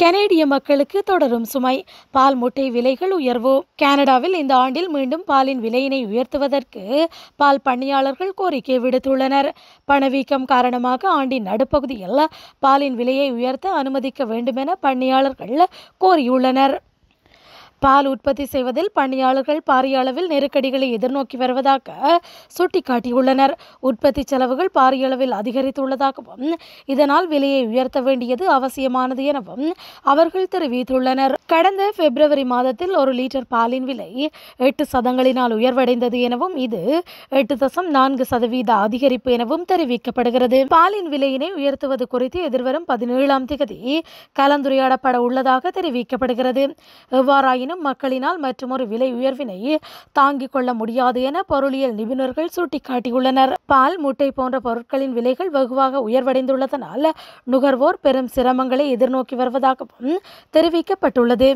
கனேடிய மக்களுக்கு தொடரும் சுமை பால் முட்டை விலைகள் உயர்வு கனடாவில் இந்த ஆண்டில் மீண்டும் பாலின் விலையினை உயர்த்துவதற்கு பால் பணியாளர்கள் கோரிக்கை விடுத்துள்ளனர் பணவீக்கம் காரணமாக ஆண்டின் நடுப்பகுதியில் பாலின் விலையை உயர்த்த அனுமதிக்க வேண்டுமென பணியாளர்கள் கோரியுள்ளனர் பால் உற்பத்தி செய்வதில் பணியாளர்கள் பாரிய அளவில் நெருக்கடிகளை எதிர்நோக்கி வருவதாக சுட்டிக்காட்டியுள்ளனர் உற்பத்தி செலவுகள் பாரிய அளவில் அதிகரித்துள்ளதாகவும் இதனால் விலையை உயர்த்த வேண்டியது அவசியமானது எனவும் அவர்கள் தெரிவித்துள்ளனர் கடந்த பிப்ரவரி மாதத்தில் ஒரு லிட்டர் பாலின் விலை எட்டு சதங்களினால் உயர்வடைந்தது எனவும் இது எட்டு தசம் நான்கு சதவீத அதிகரிப்பு எனவும் தெரிவிக்கப்படுகிறது பாலின் விலையினை உயர்த்துவது குறித்து எதிர்வரும் பதினேழாம் திகதி கலந்துரையாடப்பட உள்ளதாக தெரிவிக்கப்படுகிறது எவ்வாறாயின் ஆயினும் மக்களினால் மற்றொரு விலை உயர்வினை தாங்கிக் கொள்ள முடியாது என பொருளியல் நிபுணர்கள் சுட்டிக்காட்டியுள்ளனர் பால் முட்டை போன்ற பொருட்களின் விலைகள் வெகுவாக உயர்வடைந்துள்ளதனால் நுகர்வோர் பெரும் சிரமங்களை எதிர்நோக்கி வருவதாகவும் தெரிவிக்கப்பட்டுள்ளது